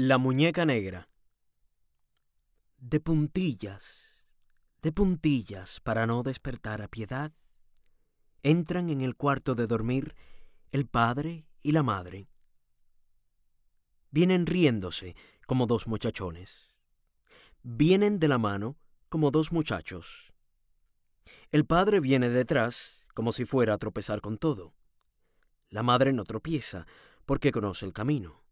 La muñeca negra. De puntillas, de puntillas, para no despertar a piedad, entran en el cuarto de dormir el padre y la madre. Vienen riéndose como dos muchachones. Vienen de la mano como dos muchachos. El padre viene detrás como si fuera a tropezar con todo. La madre no tropieza porque conoce el camino.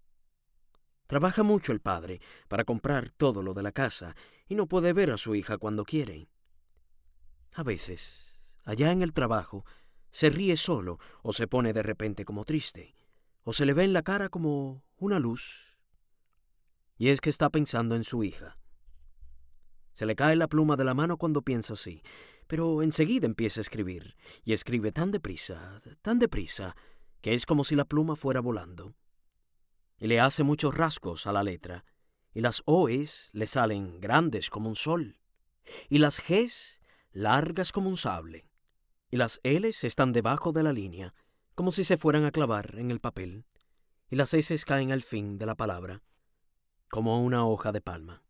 Trabaja mucho el padre para comprar todo lo de la casa y no puede ver a su hija cuando quiere. A veces, allá en el trabajo, se ríe solo o se pone de repente como triste, o se le ve en la cara como una luz. Y es que está pensando en su hija. Se le cae la pluma de la mano cuando piensa así, pero enseguida empieza a escribir, y escribe tan deprisa, tan deprisa, que es como si la pluma fuera volando y le hace muchos rasgos a la letra, y las Oes le salen grandes como un sol, y las Gs largas como un sable, y las Ls están debajo de la línea, como si se fueran a clavar en el papel, y las Ss caen al fin de la palabra, como una hoja de palma.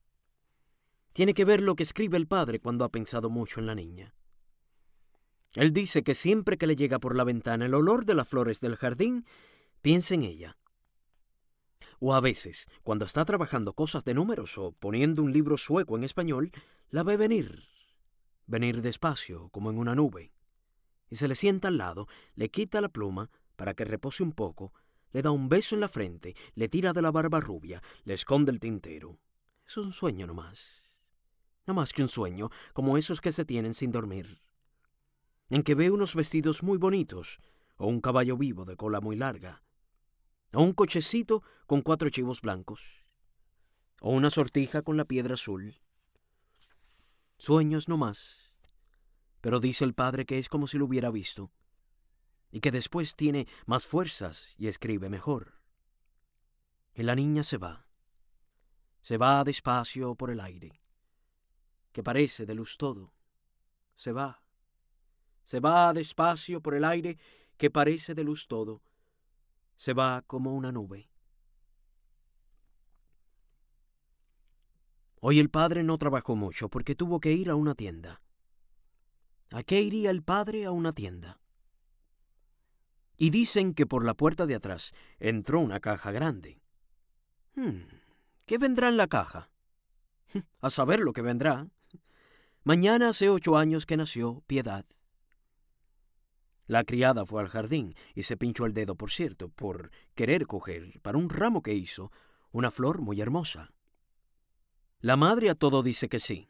Tiene que ver lo que escribe el padre cuando ha pensado mucho en la niña. Él dice que siempre que le llega por la ventana el olor de las flores del jardín, piensa en ella, o a veces, cuando está trabajando cosas de números o poniendo un libro sueco en español, la ve venir, venir despacio, como en una nube. Y se le sienta al lado, le quita la pluma para que repose un poco, le da un beso en la frente, le tira de la barba rubia, le esconde el tintero. Es un sueño nomás. No más que un sueño, como esos que se tienen sin dormir. En que ve unos vestidos muy bonitos, o un caballo vivo de cola muy larga, o un cochecito con cuatro chivos blancos, o una sortija con la piedra azul. Sueños no más. Pero dice el padre que es como si lo hubiera visto, y que después tiene más fuerzas y escribe mejor. Y la niña se va. Se va despacio por el aire, que parece de luz todo. Se va. Se va despacio por el aire, que parece de luz todo se va como una nube. Hoy el padre no trabajó mucho porque tuvo que ir a una tienda. ¿A qué iría el padre a una tienda? Y dicen que por la puerta de atrás entró una caja grande. Hmm, ¿Qué vendrá en la caja? A saber lo que vendrá. Mañana hace ocho años que nació Piedad. La criada fue al jardín y se pinchó el dedo, por cierto, por querer coger, para un ramo que hizo, una flor muy hermosa. La madre a todo dice que sí,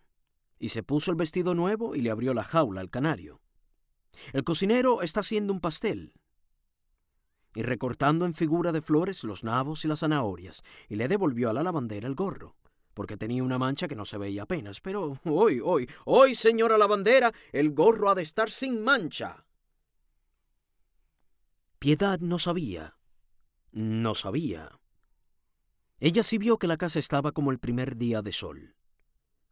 y se puso el vestido nuevo y le abrió la jaula al canario. El cocinero está haciendo un pastel y recortando en figura de flores los nabos y las zanahorias, y le devolvió a la lavandera el gorro, porque tenía una mancha que no se veía apenas. Pero hoy, hoy, hoy, señora lavandera, el gorro ha de estar sin mancha. Piedad no sabía. No sabía. Ella sí vio que la casa estaba como el primer día de sol,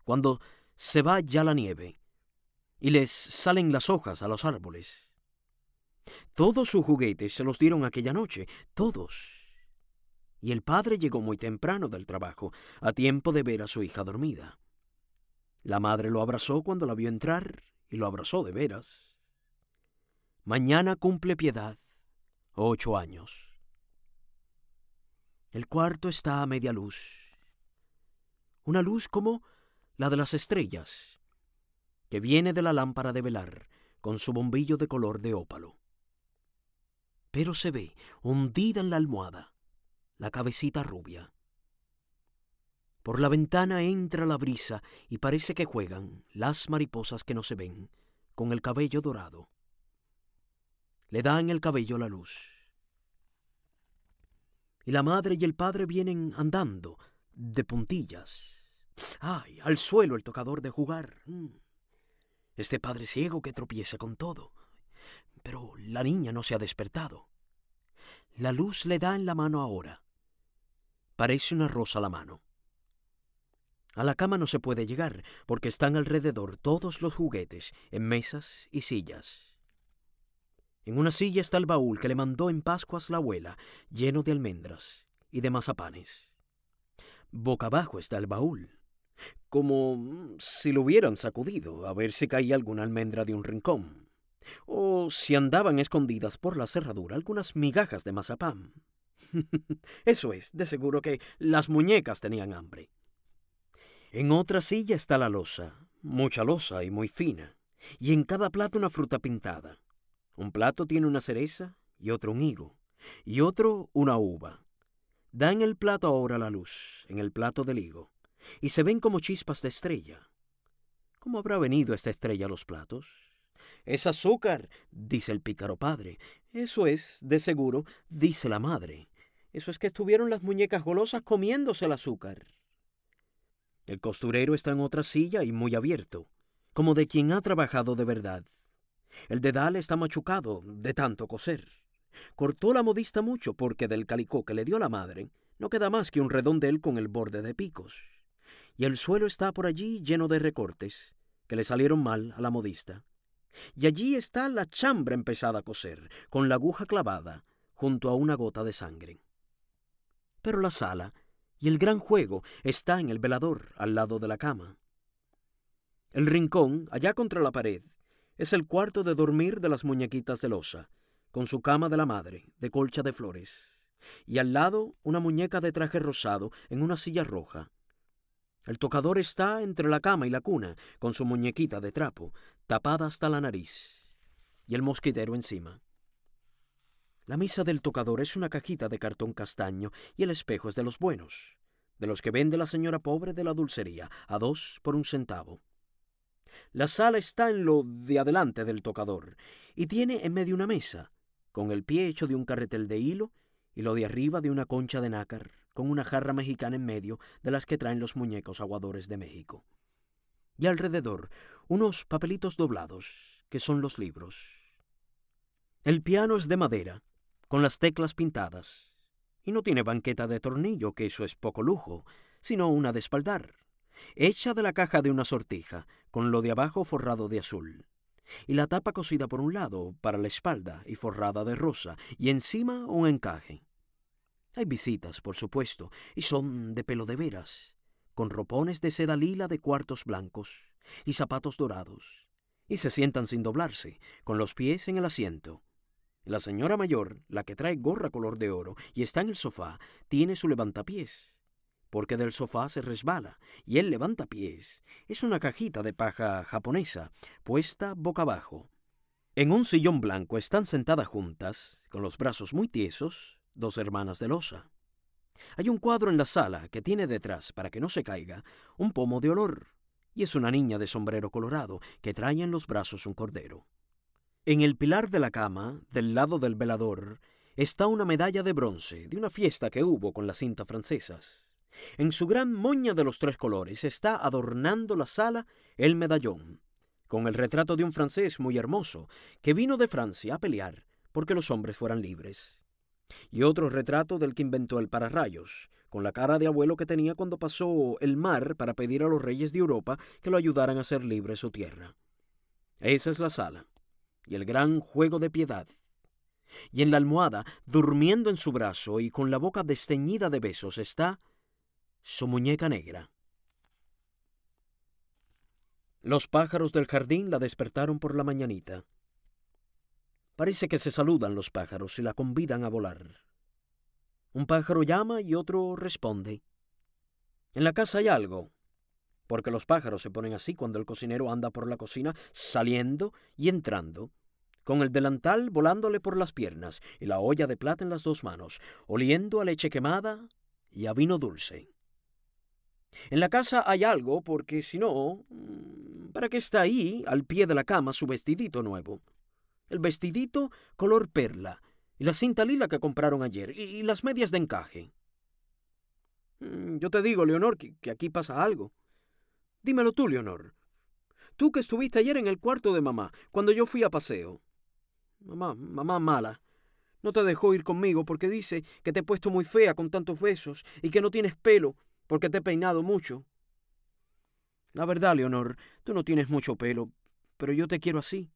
cuando se va ya la nieve y les salen las hojas a los árboles. Todos sus juguetes se los dieron aquella noche, todos. Y el padre llegó muy temprano del trabajo, a tiempo de ver a su hija dormida. La madre lo abrazó cuando la vio entrar y lo abrazó de veras. Mañana cumple piedad ocho años. El cuarto está a media luz, una luz como la de las estrellas, que viene de la lámpara de velar con su bombillo de color de ópalo. Pero se ve, hundida en la almohada, la cabecita rubia. Por la ventana entra la brisa y parece que juegan las mariposas que no se ven con el cabello dorado le da en el cabello la luz. Y la madre y el padre vienen andando, de puntillas. ¡Ay! Al suelo el tocador de jugar. Mm. Este padre ciego que tropieza con todo. Pero la niña no se ha despertado. La luz le da en la mano ahora. Parece una rosa la mano. A la cama no se puede llegar porque están alrededor todos los juguetes en mesas y sillas. En una silla está el baúl que le mandó en Pascuas la abuela, lleno de almendras y de mazapanes. Boca abajo está el baúl, como si lo hubieran sacudido a ver si caía alguna almendra de un rincón, o si andaban escondidas por la cerradura algunas migajas de mazapán. Eso es, de seguro que las muñecas tenían hambre. En otra silla está la losa, mucha losa y muy fina, y en cada plato una fruta pintada. Un plato tiene una cereza y otro un higo, y otro una uva. Dan el plato ahora la luz, en el plato del higo, y se ven como chispas de estrella. ¿Cómo habrá venido esta estrella a los platos? Es azúcar, dice el pícaro padre. Eso es, de seguro, dice la madre. Eso es que estuvieron las muñecas golosas comiéndose el azúcar. El costurero está en otra silla y muy abierto, como de quien ha trabajado de verdad. El dedal está machucado de tanto coser. Cortó la modista mucho porque del calicó que le dio la madre no queda más que un redondel con el borde de picos. Y el suelo está por allí lleno de recortes que le salieron mal a la modista. Y allí está la chambra empezada a coser, con la aguja clavada, junto a una gota de sangre. Pero la sala y el gran juego está en el velador, al lado de la cama. El rincón, allá contra la pared, es el cuarto de dormir de las muñequitas de losa, con su cama de la madre, de colcha de flores, y al lado una muñeca de traje rosado en una silla roja. El tocador está entre la cama y la cuna, con su muñequita de trapo, tapada hasta la nariz, y el mosquitero encima. La misa del tocador es una cajita de cartón castaño y el espejo es de los buenos, de los que vende la señora pobre de la dulcería, a dos por un centavo. La sala está en lo de adelante del tocador y tiene en medio una mesa, con el pie hecho de un carretel de hilo y lo de arriba de una concha de nácar, con una jarra mexicana en medio de las que traen los muñecos aguadores de México. Y alrededor unos papelitos doblados, que son los libros. El piano es de madera, con las teclas pintadas, y no tiene banqueta de tornillo, que eso es poco lujo, sino una de espaldar, hecha de la caja de una sortija, con lo de abajo forrado de azul, y la tapa cosida por un lado para la espalda y forrada de rosa, y encima un encaje. Hay visitas, por supuesto, y son de pelo de veras, con ropones de seda lila de cuartos blancos y zapatos dorados, y se sientan sin doblarse, con los pies en el asiento. La señora mayor, la que trae gorra color de oro y está en el sofá, tiene su levantapiés porque del sofá se resbala y él levanta pies. Es una cajita de paja japonesa, puesta boca abajo. En un sillón blanco están sentadas juntas, con los brazos muy tiesos, dos hermanas de losa. Hay un cuadro en la sala que tiene detrás, para que no se caiga, un pomo de olor, y es una niña de sombrero colorado que trae en los brazos un cordero. En el pilar de la cama, del lado del velador, está una medalla de bronce de una fiesta que hubo con las cintas francesas. En su gran moña de los tres colores está adornando la sala el medallón, con el retrato de un francés muy hermoso que vino de Francia a pelear porque los hombres fueran libres. Y otro retrato del que inventó el pararrayos, con la cara de abuelo que tenía cuando pasó el mar para pedir a los reyes de Europa que lo ayudaran a hacer libre su tierra. Esa es la sala, y el gran juego de piedad. Y en la almohada, durmiendo en su brazo y con la boca desteñida de besos, está su muñeca negra. Los pájaros del jardín la despertaron por la mañanita. Parece que se saludan los pájaros y la convidan a volar. Un pájaro llama y otro responde. En la casa hay algo, porque los pájaros se ponen así cuando el cocinero anda por la cocina saliendo y entrando, con el delantal volándole por las piernas y la olla de plata en las dos manos, oliendo a leche quemada y a vino dulce. En la casa hay algo porque si no, mm, ¿para qué está ahí al pie de la cama su vestidito nuevo? El vestidito color perla y la cinta lila que compraron ayer y, las medias de encaje. Mm, yo te digo, Leonor, que, aquí pasa algo. Dímelo tú, Leonor. Tú que estuviste ayer en el cuarto de mamá, cuando yo fui a paseo. Mamá, mamá mala. No te dejó ir conmigo porque dice que te he puesto muy fea con tantos besos y que no tienes pelo porque te he peinado mucho. La verdad, Leonor, tú no tienes mucho pelo, pero yo te quiero así,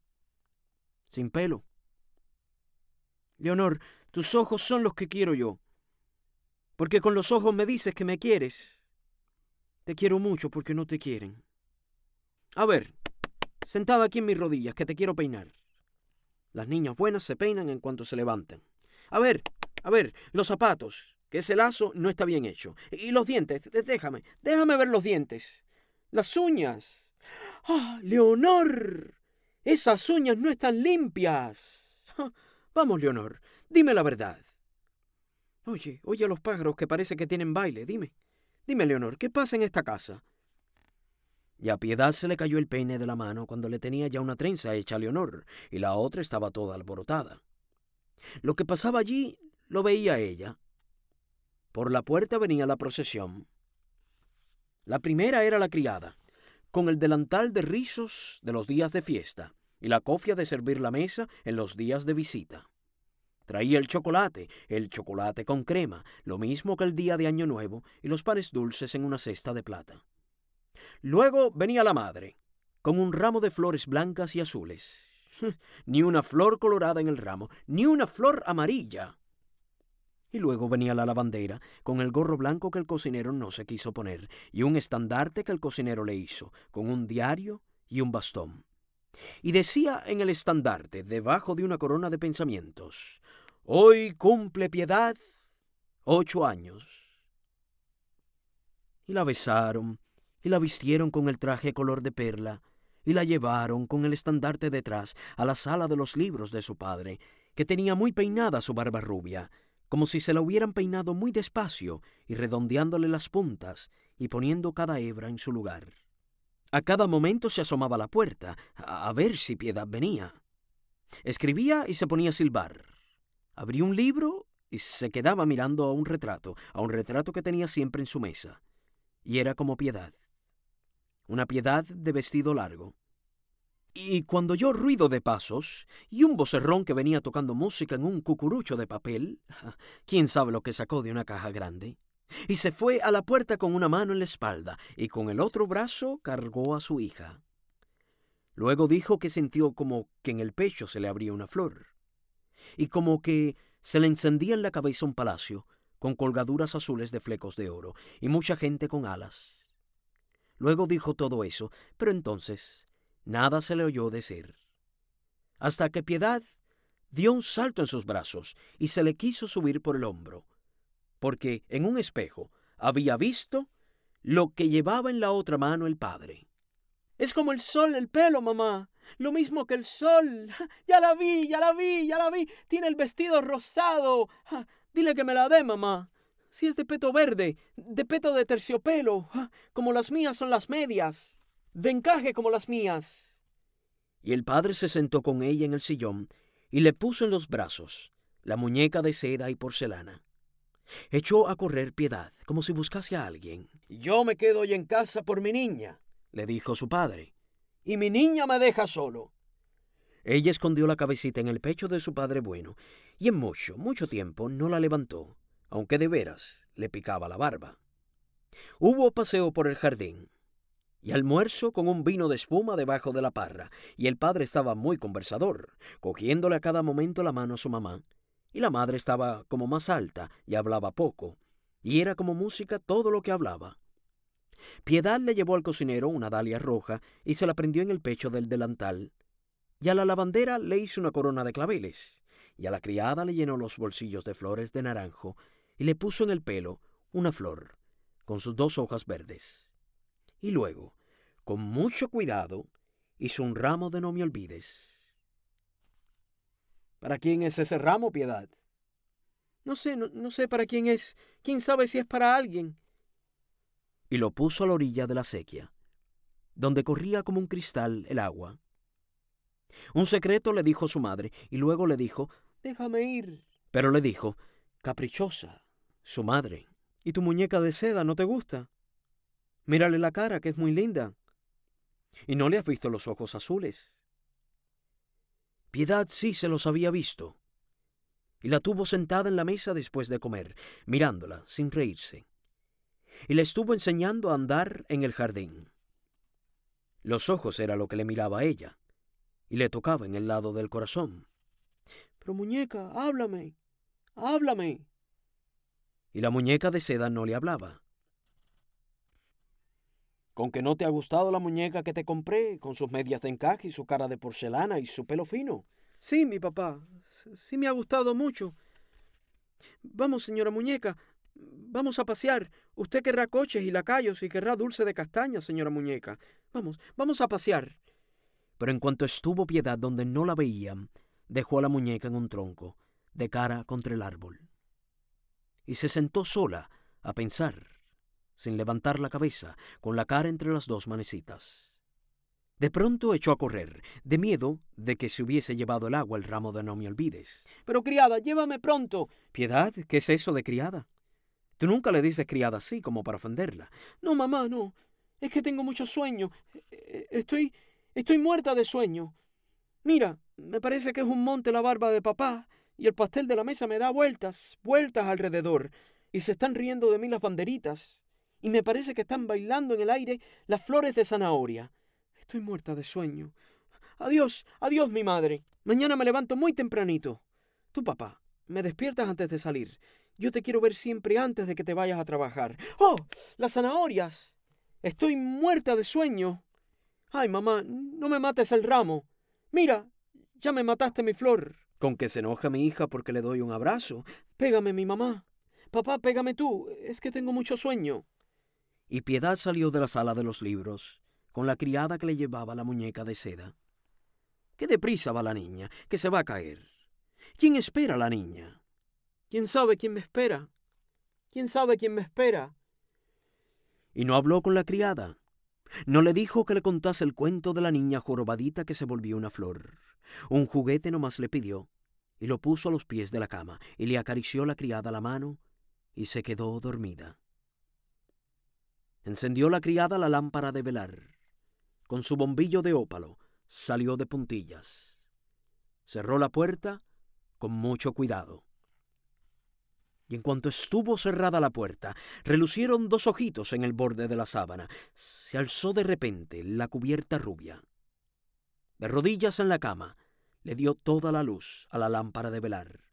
sin pelo. Leonor, tus ojos son los que quiero yo, porque con los ojos me dices que me quieres. Te quiero mucho porque no te quieren. A ver, sentada aquí en mis rodillas, que te quiero peinar. Las niñas buenas se peinan en cuanto se levantan. A ver, a ver, los zapatos que ese lazo no está bien hecho. Y los dientes, déjame, déjame ver los dientes. Las uñas. ¡Ah, Leonor! Esas uñas no están limpias. Vamos, Leonor, dime la verdad. Oye, oye a los pájaros que parece que tienen baile, dime. Dime, Leonor, ¿qué pasa en esta casa? Y a Piedad se le cayó el peine de la mano cuando le tenía ya una trenza hecha a Leonor y la otra estaba toda alborotada. Lo que pasaba allí lo veía ella, por la puerta venía la procesión. La primera era la criada, con el delantal de rizos de los días de fiesta y la cofia de servir la mesa en los días de visita. Traía el chocolate, el chocolate con crema, lo mismo que el día de Año Nuevo, y los panes dulces en una cesta de plata. Luego venía la madre, con un ramo de flores blancas y azules. ni una flor colorada en el ramo, ni una flor amarilla. Y luego venía la lavandera, con el gorro blanco que el cocinero no se quiso poner, y un estandarte que el cocinero le hizo, con un diario y un bastón. Y decía en el estandarte, debajo de una corona de pensamientos, Hoy cumple piedad ocho años. Y la besaron, y la vistieron con el traje color de perla, y la llevaron con el estandarte detrás a la sala de los libros de su padre, que tenía muy peinada su barba rubia, como si se la hubieran peinado muy despacio y redondeándole las puntas y poniendo cada hebra en su lugar. A cada momento se asomaba a la puerta, a, ver si Piedad venía. Escribía y se ponía a silbar. Abrió un libro y se quedaba mirando a un retrato, a un retrato que tenía siempre en su mesa. Y era como Piedad. Una Piedad de vestido largo, y cuando oyó ruido de pasos y un vocerrón que venía tocando música en un cucurucho de papel, quién sabe lo que sacó de una caja grande, y se fue a la puerta con una mano en la espalda y con el otro brazo cargó a su hija. Luego dijo que sintió como que en el pecho se le abría una flor y como que se le encendía en la cabeza un palacio con colgaduras azules de flecos de oro y mucha gente con alas. Luego dijo todo eso, pero entonces Nada se le oyó decir. Hasta que Piedad dio un salto en sus brazos y se le quiso subir por el hombro, porque en un espejo había visto lo que llevaba en la otra mano el padre. Es como el sol el pelo, mamá. Lo mismo que el sol. Ya la vi, ya la vi, ya la vi. Tiene el vestido rosado. Dile que me la dé, mamá. Si es de peto verde, de peto de terciopelo, como las mías son las medias de encaje como las mías. Y el padre se sentó con ella en el sillón y le puso en los brazos la muñeca de seda y porcelana. Echó a correr piedad, como si buscase a alguien. Yo me quedo hoy en casa por mi niña, le dijo su padre. Y mi niña me deja solo. Ella escondió la cabecita en el pecho de su padre bueno, y en mucho, mucho tiempo no la levantó, aunque de veras le picaba la barba. Hubo paseo por el jardín y almuerzo con un vino de espuma debajo de la parra, y el padre estaba muy conversador, cogiéndole a cada momento la mano a su mamá, y la madre estaba como más alta y hablaba poco, y era como música todo lo que hablaba. Piedad le llevó al cocinero una dalia roja y se la prendió en el pecho del delantal, y a la lavandera le hizo una corona de claveles, y a la criada le llenó los bolsillos de flores de naranjo y le puso en el pelo una flor, con sus dos hojas verdes y luego, con mucho cuidado, hizo un ramo de no me olvides. ¿Para quién es ese ramo, Piedad? No sé, no, sé para quién es. ¿Quién sabe si es para alguien? Y lo puso a la orilla de la sequía, donde corría como un cristal el agua. Un secreto le dijo su madre, y luego le dijo, déjame ir. Pero le dijo, caprichosa, su madre, ¿y tu muñeca de seda no te gusta? Mírale la cara, que es muy linda. Y no le has visto los ojos azules. Piedad sí se los había visto. Y la tuvo sentada en la mesa después de comer, mirándola sin reírse. Y le estuvo enseñando a andar en el jardín. Los ojos era lo que le miraba a ella, y le tocaba en el lado del corazón. Pero muñeca, háblame, háblame. Y la muñeca de seda no le hablaba con que no te ha gustado la muñeca que te compré, con sus medias de encaje y su cara de porcelana y su pelo fino. Sí, mi papá, sí me ha gustado mucho. Vamos, señora muñeca, vamos a pasear. Usted querrá coches y lacayos y querrá dulce de castaña, señora muñeca. Vamos, vamos a pasear. Pero en cuanto estuvo Piedad donde no la veían, dejó a la muñeca en un tronco, de cara contra el árbol. Y se sentó sola a pensar sin levantar la cabeza, con la cara entre las dos manecitas. De pronto echó a correr, de miedo de que se hubiese llevado el agua el ramo de no me olvides. Pero criada, llévame pronto. Piedad, ¿qué es eso de criada? Tú nunca le dices criada así como para ofenderla. No, mamá, no. Es que tengo mucho sueño. Eh, eh, estoy. estoy muerta de sueño. Mira, me parece que es un monte la barba de papá, y el pastel de la mesa me da vueltas, vueltas alrededor, y se están riendo de mí las banderitas y me parece que están bailando en el aire las flores de zanahoria. Estoy muerta de sueño. Adiós, adiós, mi madre. Mañana me levanto muy tempranito. Tú, papá, me despiertas antes de salir. Yo te quiero ver siempre antes de que te vayas a trabajar. ¡Oh! Las zanahorias. Estoy muerta de sueño. Ay, mamá, no me mates el ramo. Mira, ya me mataste mi flor. Con que se enoja mi hija porque le doy un abrazo. Pégame, mi mamá. Papá, pégame tú. Es que tengo mucho sueño. Y Piedad salió de la sala de los libros, con la criada que le llevaba la muñeca de seda. ¡Qué deprisa va la niña, que se va a caer! ¿Quién espera a la niña? ¿Quién sabe quién me espera? ¿Quién sabe quién me espera? Y no habló con la criada. No le dijo que le contase el cuento de la niña jorobadita que se volvió una flor. Un juguete nomás le pidió, y lo puso a los pies de la cama, y le acarició la criada la mano, y se quedó dormida. Encendió la criada la lámpara de velar. Con su bombillo de ópalo salió de puntillas. Cerró la puerta con mucho cuidado. Y en cuanto estuvo cerrada la puerta, relucieron dos ojitos en el borde de la sábana. Se alzó de repente la cubierta rubia. De rodillas en la cama, le dio toda la luz a la lámpara de velar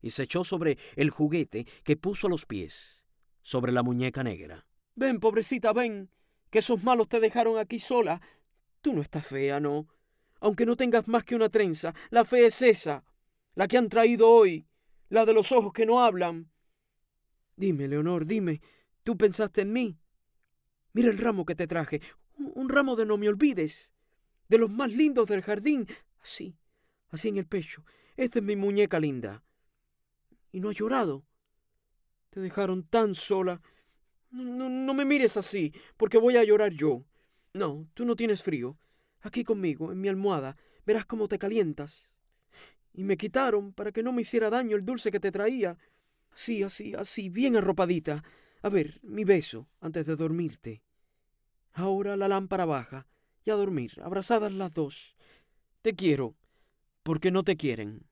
y se echó sobre el juguete que puso los pies, sobre la muñeca negra. Ven, pobrecita, ven, que esos malos te dejaron aquí sola. Tú no estás fea, no. Aunque no tengas más que una trenza, la fe es esa, la que han traído hoy, la de los ojos que no hablan. Dime, Leonor, dime, ¿tú pensaste en mí? Mira el ramo que te traje, un, ramo de no me olvides, de los más lindos del jardín, así, así en el pecho. Esta es mi muñeca linda. Y no has llorado. Te dejaron tan sola. No, me mires así, porque voy a llorar yo. No, tú no tienes frío. Aquí conmigo, en mi almohada, verás cómo te calientas. Y me quitaron para que no me hiciera daño el dulce que te traía. Así, así, así, bien arropadita. A ver, mi beso, antes de dormirte. Ahora la lámpara baja, y a dormir, abrazadas las dos. Te quiero, porque no te quieren.